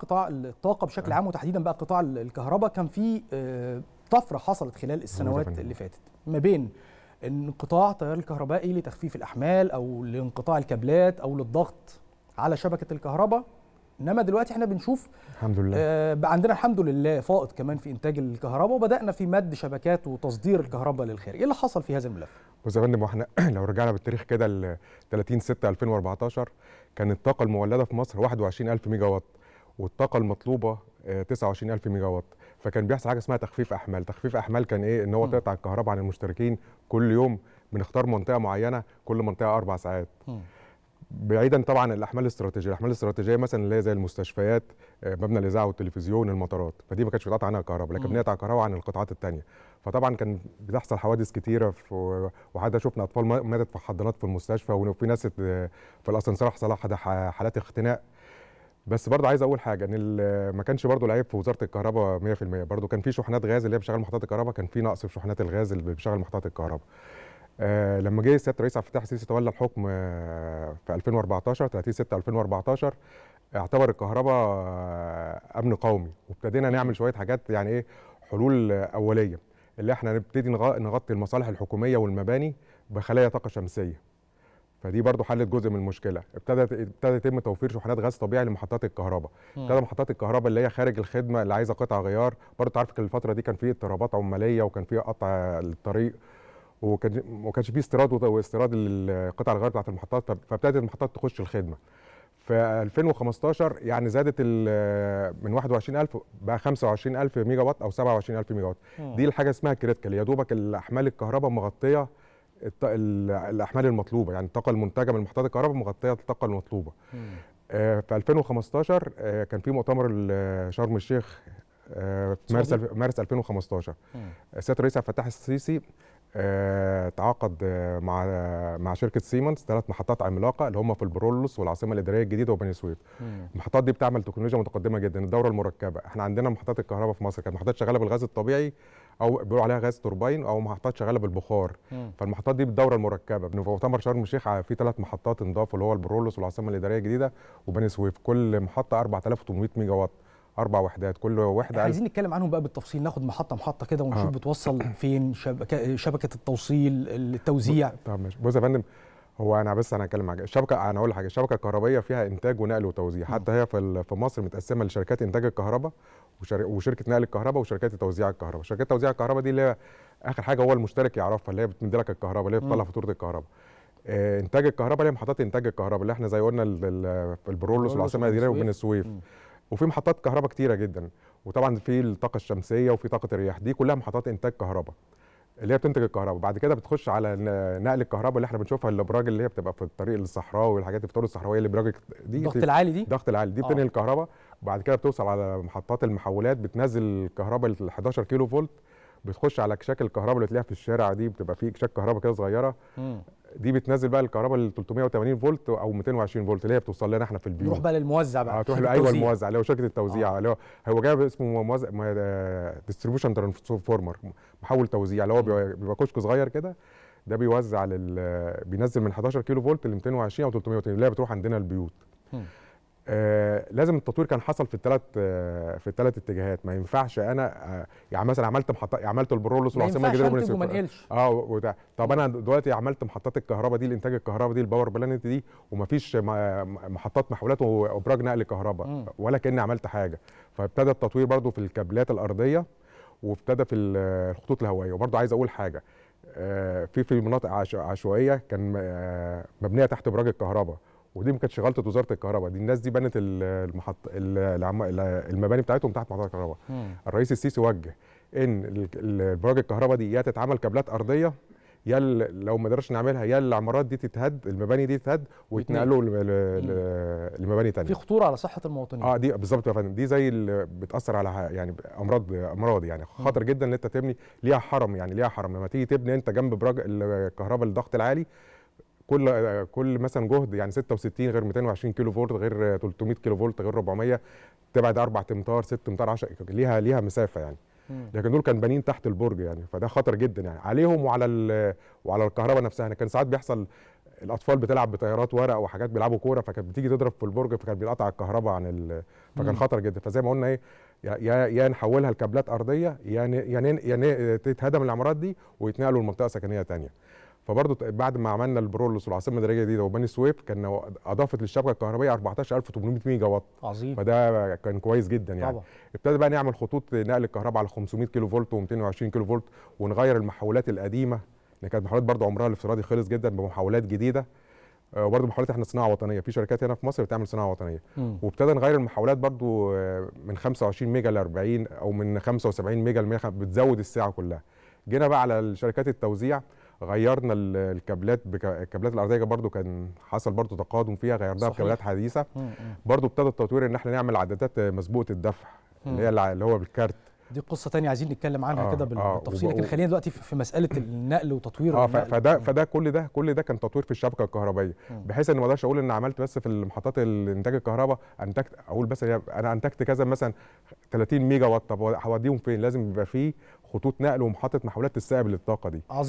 قطاع الطاقه بشكل آه. عام وتحديدا بقى قطاع الكهرباء كان في آه، طفره حصلت خلال آه، السنوات اللي فاتت ما بين انقطاع التيار الكهربائي لتخفيف الاحمال او لانقطاع الكابلات او للضغط على شبكه الكهرباء انما دلوقتي احنا بنشوف الحمد لله آه عندنا الحمد لله فائض كمان في انتاج الكهرباء وبدانا في مد شبكات وتصدير الكهرباء للخارج ايه اللي حصل في هذا الملف بص يا فندم احنا لو رجعنا بالتاريخ كده ل 30 6 2014 كانت الطاقه المولده في مصر 21000 ميجا وات والطاقه المطلوبه 29000 ميجا وات فكان بيحصل حاجه اسمها تخفيف احمال تخفيف احمال كان ايه ان هو تقطع الكهرباء عن المشتركين كل يوم بنختار منطقه معينه كل منطقه اربع ساعات بعيدا طبعا الاحمال الاستراتيجيه الاحمال الاستراتيجيه مثلا اللي هي زي المستشفيات آه، مبنى الاذاعه والتلفزيون المطارات فدي ما كانتش بتقطع عنها كهرباء لكن بنقطع كهرباء عن القطاعات الثانيه فطبعا كان بتحصل حوادث كتيره وحتى شفنا اطفال ماتت في حضانات في المستشفى وفي ناس في الاسانسير حصل حالات اختناق بس برضه عايز اقول حاجه ان ما كانش برضه العيب في وزاره الكهرباء 100% برضه كان في شحنات غاز اللي هي بتشغل محطات الكهرباء كان في نقص في شحنات الغاز اللي بتشغل محطات الكهرباء آه لما جه سياده الرئيس عبد الفتاح السيسي تولى الحكم آه في 2014 30 6 2014 اعتبر الكهرباء آه امن قومي وابتدينا نعمل شويه حاجات يعني ايه حلول اوليه اللي احنا نبتدي نغطي المصالح الحكوميه والمباني بخلايا طاقه شمسيه فدي برضو حلت جزء من المشكله ابتدى ابتدى يتم توفير شحنات غاز طبيعي لمحطات الكهرباء ابتدى محطات الكهرباء اللي هي خارج الخدمه اللي عايزه قطع غيار برضو تعرف الفتره دي كان في اضطرابات عماليه وكان في قطع الطريق وكان ما كانش في استيراد واستيراد للقطع الغيار بتاعت المحطات فابتدت المحطات تخش الخدمه في 2015 يعني زادت من 21000 بقى 25000 ميجا وات او 27000 ميجا وات دي الحاجه اسمها كريتيكال يا دوبك الاحمال الكهرباء مغطيه الاحمال المطلوبه يعني الطاقه المنتجه من محطات الكهرباء مغطيه الطاقه المطلوبه آه، في 2015 آه، كان في مؤتمر شرم الشيخ آه، في مارس مارس 2015 سياده الرئيس عبد الفتاح السيسي تعاقد مع مع شركه سيمنز ثلاث محطات عملاقه اللي هم في البرولوس والعاصمه الاداريه الجديده وبني سويف. المحطات دي بتعمل تكنولوجيا متقدمه جدا الدوره المركبه، احنا عندنا محطات الكهرباء في مصر كانت محطات شغاله بالغاز الطبيعي او بيقولوا عليها غاز توربين او محطات شغاله بالبخار مم. فالمحطات دي بالدوره المركبه مؤتمر شرم الشيخ في ثلاث محطات انضافوا اللي هو البرولوس والعاصمه الاداريه الجديده وبني سويف كل محطه 4800 ميجا وات اربع وحدات كل وحده عايزين نتكلم عنهم بقى بالتفصيل ناخد محطه محطه كده ونشوف آه. بتوصل فين شبكه التوصيل التوزيع طب ماشي بص يا فندم هو انا بس انا هتكلم معاك الشبكه انا اقول حاجه الشبكه الكهربائيه فيها انتاج ونقل وتوزيع حتى هي في في مصر متقسمه لشركات انتاج الكهرباء وشركه نقل الكهرباء وشركات توزيع الكهرباء شركات توزيع الكهرباء دي اللي هي اخر حاجه هو المشترك يعرفها اللي هي بتمد لك الكهرباء اللي هي بتطلع فاتوره الكهرباء آه انتاج الكهرباء اللي هي محطات انتاج الكهرباء اللي احنا زي قلنا البرولوس والعاصمه الاداريه وبين السويف وفي محطات كهرباء كتيره جدا وطبعا في الطاقه الشمسيه وفي طاقه الرياح دي كلها محطات انتاج كهرباء اللي هي بتنتج الكهرباء بعد كده بتخش على نقل الكهرباء اللي احنا بنشوفها الابراج اللي هي بتبقى في الطريق الصحراوي والحاجات في الطرق الصحراويه اللي ابراج دي الضغط العالي دي الضغط العالي دي آه. بتنقل الكهرباء وبعد كده بتوصل على محطات المحولات بتنزل الكهرباء ال 11 كيلو فولت بتخش على اكشاك الكهرباء اللي تلاقيها في الشارع دي بتبقى في اكشاك كهرباء كده صغيره دي بتنزل بقى الكهرباء ل 380 فولت او 220 فولت اللي هي بتوصل لنا احنا في البيوت نروح بقى للموزع بقى هتروح آه، ايوه الموزع اللي هو شركه التوزيع آه. اللي هو هو جاي اسمه موزع ديستريبيوشن ترانسفورمر محول توزيع اللي هو بيبقى كشك صغير كده ده بيوزع لل بينزل من 11 كيلو فولت ل 220 او 380 اللي هي بتروح عندنا البيوت آه، لازم التطوير كان حصل في الثلاث آه، في الثلاث اتجاهات ما ينفعش انا آه، يعني مثلا عملت محطات عملت البرولوس والعاصمه الجديده ما ينفعش اه وده طب انا دلوقتي عملت محطات الكهرباء دي الانتاج الكهرباء دي الباور بلانت دي ومفيش محطات محولات وابراج نقل كهرباء ولا كاني عملت حاجه فابتدى التطوير برضو في الكابلات الارضيه وابتدى في الخطوط الهوائيه وبرضو عايز اقول حاجه في في مناطق عشوائيه كان مبنيه تحت ابراج الكهرباء ودي ما كانتش غلطه وزاره الكهرباء دي الناس دي بنت المحط المباني بتاعتهم تحت محطات الكهرباء الرئيس السيسي وجه ان البراج الكهرباء دي يا تتعمل كابلات ارضيه يا لو ما قدرناش نعملها يا العمارات دي تتهد المباني دي تتهد ويتنقلوا لمباني ثانيه في خطوره على صحه المواطنين اه دي بالظبط يا فندم دي زي اللي بتاثر على يعني امراض امراض يعني خطر جدا ان انت تبني ليها حرم يعني ليها حرم لما تيجي تبني انت جنب براج الكهرباء الضغط العالي كل كل مثلا جهد يعني 66 غير 220 كيلو فولت غير 300 كيلو فولت غير 400 تبعد 4 امتار 6 امتار 10 ليها ليها مسافه يعني لكن دول كان بانين تحت البرج يعني فده خطر جدا يعني عليهم وعلى وعلى الكهرباء نفسها يعني كان ساعات بيحصل الاطفال بتلعب بطيارات ورق وحاجات بيلعبوا كوره فكانت بتيجي تضرب في البرج فكان بيقطع الكهرباء عن ال... فكان خطر جدا فزي ما قلنا ايه يا يا نحولها لكابلات ارضيه يا يا تتهدم العمارات دي ويتنقلوا لمنطقه سكنيه ثانيه فبرضه بعد ما عملنا البرولوس والعاصمه الاداريه الجديده وبني سويف كان اضافت للشبكه الكهربائيه 14800 ميجا وات عظيم فده كان كويس جدا يعني طبعا. ابتدى بقى نعمل خطوط نقل الكهرباء على 500 كيلو فولت و220 كيلو فولت ونغير المحولات القديمه اللي يعني كانت محولات برضه عمرها الافتراضي خلص جدا بمحولات جديده آه، وبرضه محاولات احنا صناعه وطنيه في شركات هنا في مصر بتعمل صناعه وطنيه وابتدى نغير المحاولات برضه آه، من 25 ميجا ل 40 او من 75 ميجا ل 100 بتزود الساعه كلها جينا بقى على شركات التوزيع غيرنا الكابلات بك... الكابلات الارضيه برضو كان حصل برضو تقادم فيها غيرناها بكابلات حديثه برضو ابتدى التطوير ان احنا نعمل عدادات مسبوقه الدفع اللي هي اللي هو بالكارت دي قصه تانية عايزين نتكلم عنها آه كده آه، بالتفصيل آه لكن خلينا دلوقتي في مساله النقل وتطوير اه فده فده كل ده كل ده كان تطوير في الشبكه الكهربائيه بحيث ان ما اقدرش اقول ان عملت بس في المحطات الانتاج الكهرباء انتجت اقول بس انا انتجت كذا مثلا 30 ميجا وات طب هوديهم فين لازم يبقى فيه خطوط نقل ومحطه محولات تستقبل الطاقه دي عظيم